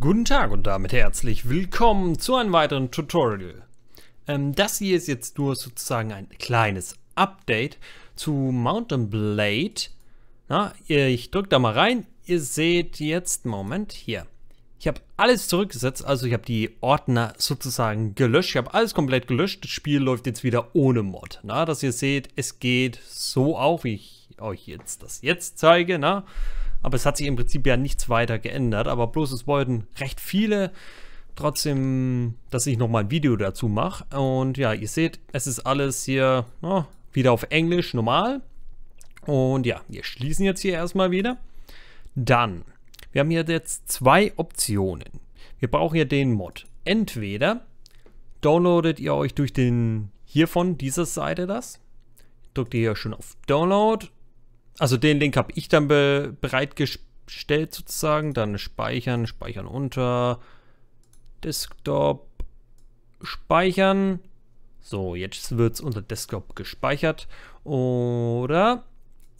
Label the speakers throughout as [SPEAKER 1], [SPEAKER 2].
[SPEAKER 1] Guten Tag und damit herzlich willkommen zu einem weiteren Tutorial. Ähm, das hier ist jetzt nur sozusagen ein kleines Update zu Mountain Blade. Na, ich drücke da mal rein. Ihr seht jetzt, Moment, hier. Ich habe alles zurückgesetzt, also ich habe die Ordner sozusagen gelöscht. Ich habe alles komplett gelöscht. Das Spiel läuft jetzt wieder ohne Mod. Na, dass ihr seht, es geht so auch, wie ich euch jetzt das jetzt zeige. Na? Aber es hat sich im Prinzip ja nichts weiter geändert. Aber bloß es wollten recht viele trotzdem, dass ich nochmal ein Video dazu mache. Und ja, ihr seht, es ist alles hier oh, wieder auf Englisch normal. Und ja, wir schließen jetzt hier erstmal wieder. Dann wir haben hier jetzt zwei Optionen. Wir brauchen hier den Mod. Entweder downloadet ihr euch durch den hiervon, dieser Seite das. Drückt ihr hier schon auf Download. Also den Link habe ich dann be bereitgestellt sozusagen. Dann speichern, speichern unter, Desktop, speichern. So, jetzt wird es unter Desktop gespeichert. Oder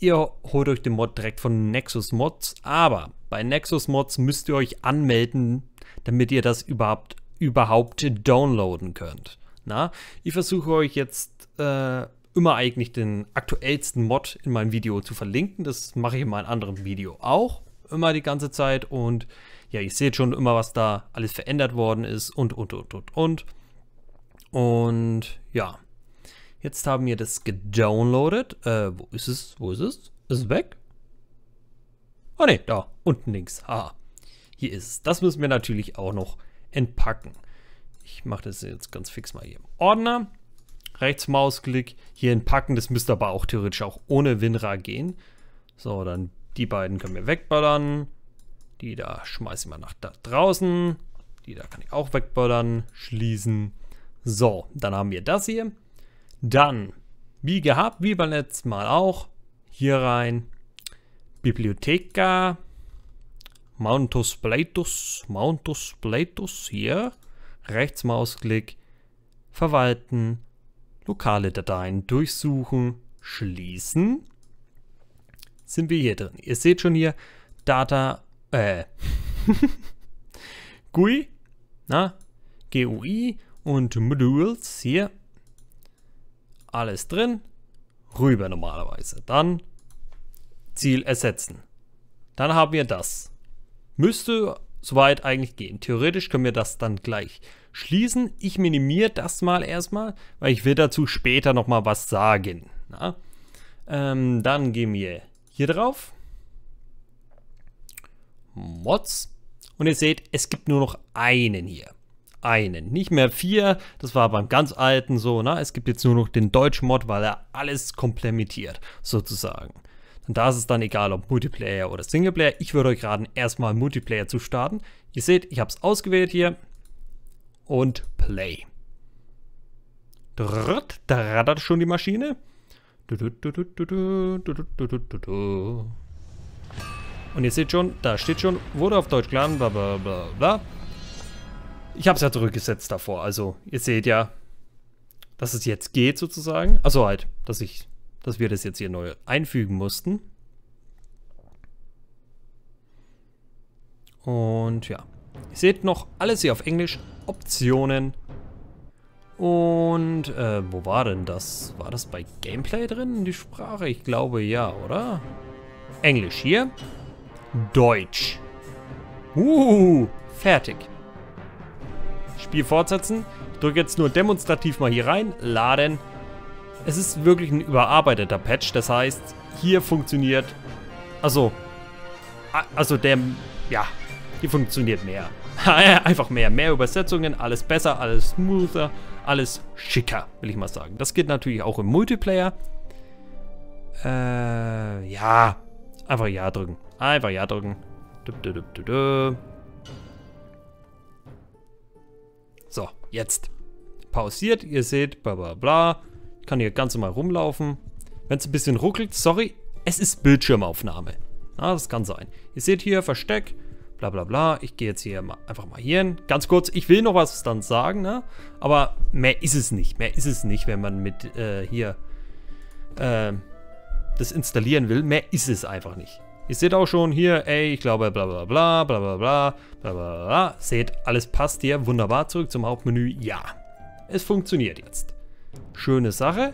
[SPEAKER 1] Ihr holt euch den Mod direkt von Nexus Mods, aber bei Nexus Mods müsst ihr euch anmelden, damit ihr das überhaupt, überhaupt downloaden könnt. Na, ich versuche euch jetzt äh, immer eigentlich den aktuellsten Mod in meinem Video zu verlinken. Das mache ich in meinem anderen Video auch immer die ganze Zeit. Und ja, ihr seht schon immer, was da alles verändert worden ist und, und, und, und, und. Und ja, Jetzt haben wir das gedownloadet. Äh, wo ist es? Wo ist es? Ist es weg? Oh ne, da, unten links. Ah, hier ist es. Das müssen wir natürlich auch noch entpacken. Ich mache das jetzt ganz fix mal hier im Ordner. Rechtsmausklick, hier entpacken. Das müsste aber auch theoretisch auch ohne WinRAR gehen. So, dann die beiden können wir wegballern. Die da schmeiße ich mal nach da draußen. Die da kann ich auch wegballern, schließen. So, dann haben wir das hier. Dann, wie gehabt, wie beim letzten Mal auch, hier rein Bibliotheca Mountus Platus, Mountus Platus hier, Rechtsmausklick, verwalten, lokale Dateien durchsuchen, schließen, sind wir hier drin. Ihr seht schon hier, Data, äh, GUI, na, GUI und Modules hier alles drin. Rüber normalerweise. Dann Ziel ersetzen. Dann haben wir das. Müsste soweit eigentlich gehen. Theoretisch können wir das dann gleich schließen. Ich minimiere das mal erstmal, weil ich will dazu später nochmal was sagen. Ähm, dann gehen wir hier drauf. Mods. Und ihr seht, es gibt nur noch einen hier einen, nicht mehr vier. Das war beim ganz alten so. Ne? Es gibt jetzt nur noch den Deutsch-Mod, weil er alles komplementiert, sozusagen. Und da ist es dann egal, ob Multiplayer oder Singleplayer. Ich würde euch raten, erstmal Multiplayer zu starten. Ihr seht, ich habe es ausgewählt hier. Und Play. Drrrt, da rattert schon die Maschine. Und ihr seht schon, da steht schon, wurde auf Deutsch geladen, bla bla bla bla. Ich habe es ja zurückgesetzt davor. Also, ihr seht ja, dass es jetzt geht sozusagen. Also halt, dass ich, dass wir das jetzt hier neu einfügen mussten. Und ja, ihr seht noch alles hier auf Englisch. Optionen. Und äh, wo war denn das? War das bei Gameplay drin, die Sprache? Ich glaube ja, oder? Englisch hier. Deutsch. Uh, fertig. Spiel fortsetzen. Ich drücke jetzt nur demonstrativ mal hier rein, laden. Es ist wirklich ein überarbeiteter Patch, das heißt, hier funktioniert, also, also der, ja, hier funktioniert mehr. Einfach mehr, mehr Übersetzungen, alles besser, alles smoother, alles schicker, will ich mal sagen. Das geht natürlich auch im Multiplayer. Äh, ja, Einfach Ja drücken. Einfach Ja drücken. Du, du, du, So, jetzt. Pausiert, ihr seht, bla bla bla. Ich kann hier ganz normal rumlaufen. Wenn es ein bisschen ruckelt, sorry, es ist Bildschirmaufnahme. Ja, das kann sein. Ihr seht hier Versteck, bla bla bla. Ich gehe jetzt hier mal, einfach mal hier hin. Ganz kurz, ich will noch was dann sagen, ne? Aber mehr ist es nicht. Mehr ist es nicht, wenn man mit äh, hier äh, das installieren will. Mehr ist es einfach nicht. Ihr seht auch schon hier, ey, ich glaube bla bla bla, bla bla bla, bla bla bla. Seht, alles passt hier. Wunderbar, zurück zum Hauptmenü. Ja, es funktioniert jetzt. Schöne Sache.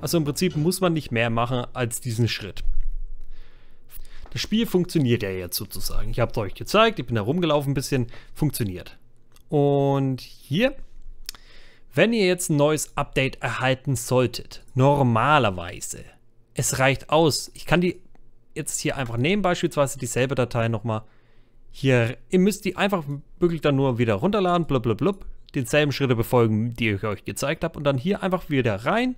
[SPEAKER 1] Also im Prinzip muss man nicht mehr machen als diesen Schritt. Das Spiel funktioniert ja jetzt sozusagen. Ich habe es euch gezeigt, ich bin da rumgelaufen ein bisschen. Funktioniert. Und hier, wenn ihr jetzt ein neues Update erhalten solltet, normalerweise, es reicht aus. Ich kann die jetzt hier einfach nehmen, beispielsweise dieselbe Datei nochmal hier. Ihr müsst die einfach wirklich dann nur wieder runterladen, blub, blub, blub, denselben Schritte befolgen, die ich euch gezeigt habe und dann hier einfach wieder rein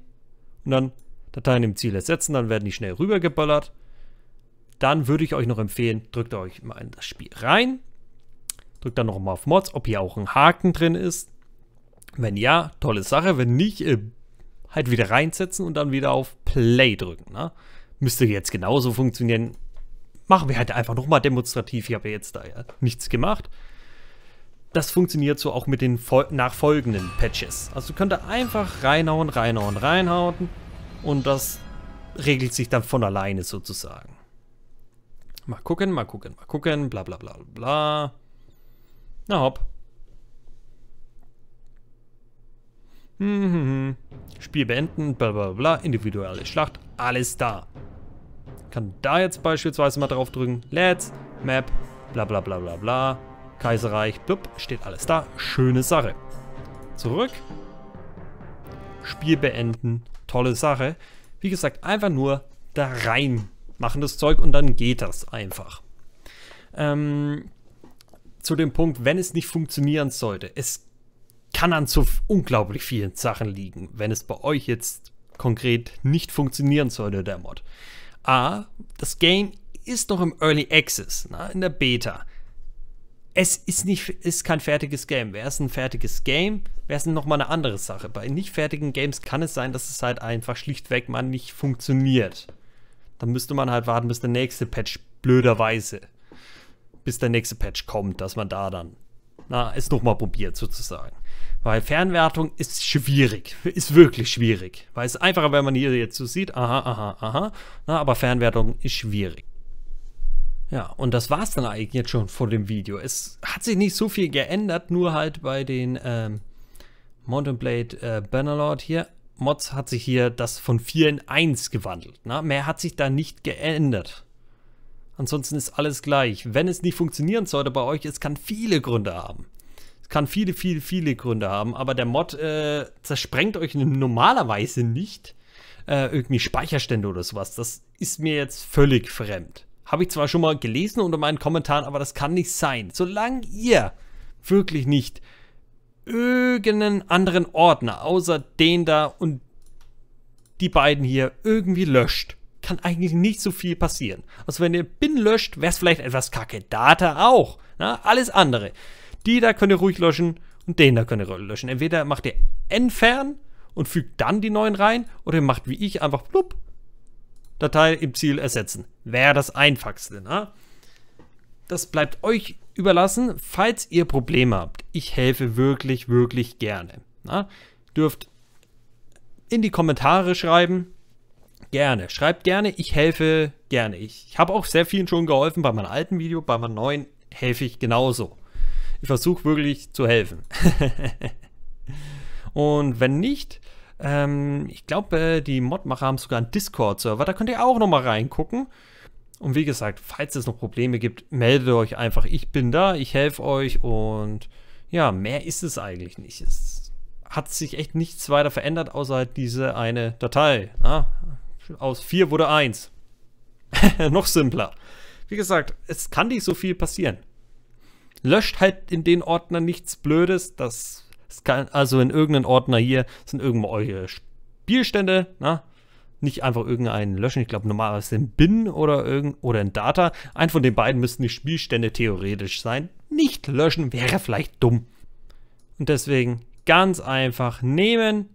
[SPEAKER 1] und dann Dateien im Ziel ersetzen, dann werden die schnell rübergeballert. Dann würde ich euch noch empfehlen, drückt euch mal in das Spiel rein, drückt dann nochmal auf Mods, ob hier auch ein Haken drin ist. Wenn ja, tolle Sache, wenn nicht, äh, halt wieder reinsetzen und dann wieder auf Play drücken. Ne? müsste jetzt genauso funktionieren. Machen wir halt einfach nochmal demonstrativ. Ich habe ja jetzt da ja nichts gemacht. Das funktioniert so auch mit den nachfolgenden Patches. Also könnt ihr einfach reinhauen, reinhauen, reinhauen und das regelt sich dann von alleine sozusagen. Mal gucken, mal gucken, mal gucken, bla bla bla bla. Na hopp. Mhm. Spiel beenden, bla bla bla, individuelle Schlacht, alles da. Kann da jetzt beispielsweise mal drauf drücken. Let's, Map, bla bla bla bla bla. Kaiserreich, blub, steht alles da. Schöne Sache. Zurück. Spiel beenden, tolle Sache. Wie gesagt, einfach nur da rein machen das Zeug und dann geht das einfach. Ähm, zu dem Punkt, wenn es nicht funktionieren sollte. Es kann an so unglaublich vielen Sachen liegen, wenn es bei euch jetzt konkret nicht funktionieren sollte, der Mod. A, das Game ist noch im Early Access, na, ne, in der Beta. Es ist, nicht, ist kein fertiges Game. Wäre es ein fertiges Game, wäre es nochmal eine andere Sache. Bei nicht fertigen Games kann es sein, dass es halt einfach schlichtweg mal nicht funktioniert. Dann müsste man halt warten, bis der nächste Patch blöderweise, bis der nächste Patch kommt, dass man da dann na, es nochmal probiert sozusagen. Weil Fernwertung ist schwierig, ist wirklich schwierig. Weil es ist einfacher, wenn man hier jetzt so sieht, aha, aha, aha, na, aber Fernwertung ist schwierig. Ja, und das war's dann eigentlich jetzt schon vor dem Video. Es hat sich nicht so viel geändert, nur halt bei den ähm, Mountain Blade äh, Bannerlord hier. Mods hat sich hier das von 4 in 1 gewandelt. Na? Mehr hat sich da nicht geändert. Ansonsten ist alles gleich. Wenn es nicht funktionieren sollte bei euch, es kann viele Gründe haben. Es kann viele, viele, viele Gründe haben, aber der Mod äh, zersprengt euch normalerweise nicht äh, irgendwie Speicherstände oder sowas. Das ist mir jetzt völlig fremd. Habe ich zwar schon mal gelesen unter meinen Kommentaren, aber das kann nicht sein. Solange ihr wirklich nicht irgendeinen anderen Ordner außer den da und die beiden hier irgendwie löscht, kann eigentlich nicht so viel passieren. Also wenn ihr Bin löscht, wäre es vielleicht etwas kacke. Data auch. Na, ne? alles andere. Die da könnt ihr ruhig löschen und den da könnt ihr löschen. Entweder macht ihr entfernen und fügt dann die neuen rein oder ihr macht wie ich einfach blub, Datei im Ziel ersetzen. Wäre das einfachste. Na? Ne? Das bleibt euch überlassen, falls ihr Probleme habt. Ich helfe wirklich, wirklich gerne. Na? Ne? Dürft in die Kommentare schreiben, gerne. Schreibt gerne, ich helfe gerne. Ich, ich habe auch sehr vielen schon geholfen bei meinem alten Video, bei meinem neuen helfe ich genauso. Ich versuche wirklich zu helfen. Und wenn nicht, ähm, ich glaube, äh, die Modmacher haben sogar einen Discord-Server, da könnt ihr auch nochmal reingucken. Und wie gesagt, falls es noch Probleme gibt, meldet euch einfach. Ich bin da, ich helfe euch und ja, mehr ist es eigentlich nicht. Es hat sich echt nichts weiter verändert, außer halt diese eine Datei. Ah, aus vier wurde eins. Noch simpler. Wie gesagt, es kann nicht so viel passieren. Löscht halt in den Ordner nichts Blödes. Das, kann, also in irgendeinem Ordner hier sind irgendwo eure Spielstände. Na? Ne? Nicht einfach irgendeinen löschen. Ich glaube, normalerweise ist ein Bin oder, irgend, oder ein Data. Ein von den beiden müssten die Spielstände theoretisch sein. Nicht löschen wäre vielleicht dumm. Und deswegen ganz einfach nehmen,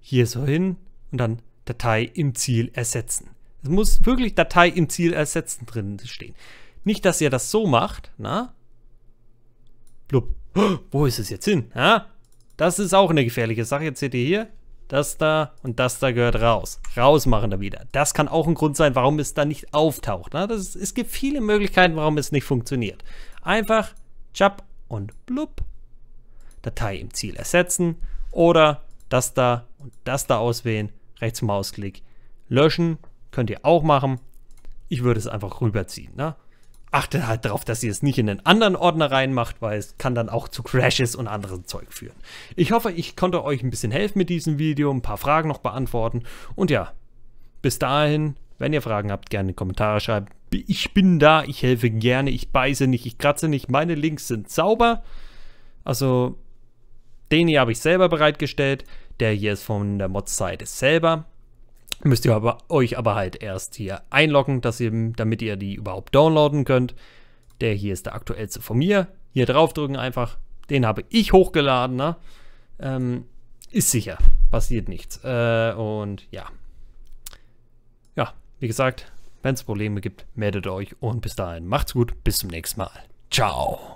[SPEAKER 1] hier so hin und dann Datei im Ziel ersetzen. Es muss wirklich Datei im Ziel ersetzen drin stehen. Nicht, dass ihr das so macht, na? Blub. wo ist es jetzt hin? Ja? Das ist auch eine gefährliche Sache. Jetzt seht ihr hier, das da und das da gehört raus. Raus machen da wieder. Das kann auch ein Grund sein, warum es da nicht auftaucht. Na? Das ist, es gibt viele Möglichkeiten, warum es nicht funktioniert. Einfach chap und blub. Datei im Ziel ersetzen oder das da und das da auswählen rechts Mausklick. Löschen könnt ihr auch machen. Ich würde es einfach rüberziehen. Ne? Achtet halt darauf, dass ihr es nicht in den anderen Ordner reinmacht, weil es kann dann auch zu Crashes und anderem Zeug führen. Ich hoffe, ich konnte euch ein bisschen helfen mit diesem Video, ein paar Fragen noch beantworten. Und ja, bis dahin, wenn ihr Fragen habt, gerne in die Kommentare schreiben. Ich bin da, ich helfe gerne, ich beiße nicht, ich kratze nicht, meine Links sind sauber. Also, den hier habe ich selber bereitgestellt. Der hier ist von der Mod-Seite selber. Müsst ihr aber, euch aber halt erst hier einloggen, dass ihr, damit ihr die überhaupt downloaden könnt. Der hier ist der aktuellste von mir. Hier drauf drücken einfach. Den habe ich hochgeladen. Ne? Ähm, ist sicher. Passiert nichts. Äh, und ja. Ja, wie gesagt, wenn es Probleme gibt, meldet euch. Und bis dahin, macht's gut. Bis zum nächsten Mal. Ciao.